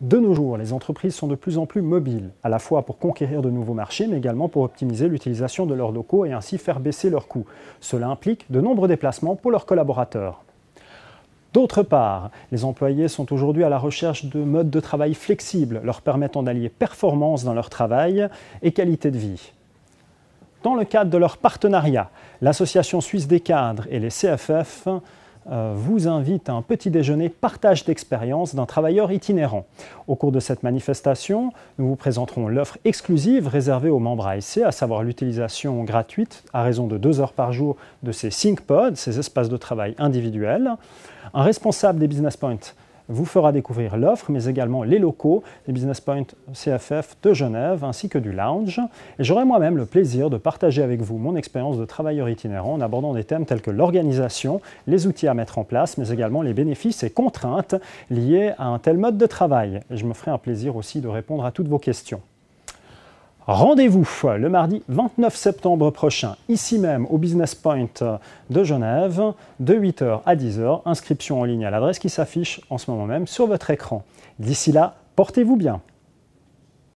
De nos jours, les entreprises sont de plus en plus mobiles, à la fois pour conquérir de nouveaux marchés, mais également pour optimiser l'utilisation de leurs locaux et ainsi faire baisser leurs coûts. Cela implique de nombreux déplacements pour leurs collaborateurs. D'autre part, les employés sont aujourd'hui à la recherche de modes de travail flexibles, leur permettant d'allier performance dans leur travail et qualité de vie. Dans le cadre de leur partenariat, l'Association suisse des cadres et les CFF euh, vous invite à un petit déjeuner partage d'expérience d'un travailleur itinérant. Au cours de cette manifestation, nous vous présenterons l'offre exclusive réservée aux membres ASC, à savoir l'utilisation gratuite à raison de deux heures par jour de ces Pods, ces espaces de travail individuels. Un responsable des Business Points vous fera découvrir l'offre, mais également les locaux des Business Point CFF de Genève, ainsi que du lounge. j'aurai moi-même le plaisir de partager avec vous mon expérience de travailleur itinérant en abordant des thèmes tels que l'organisation, les outils à mettre en place, mais également les bénéfices et contraintes liés à un tel mode de travail. je me ferai un plaisir aussi de répondre à toutes vos questions. Rendez-vous euh, le mardi 29 septembre prochain, ici même au Business Point euh, de Genève, de 8h à 10h. Inscription en ligne à l'adresse qui s'affiche en ce moment même sur votre écran. D'ici là, portez-vous bien.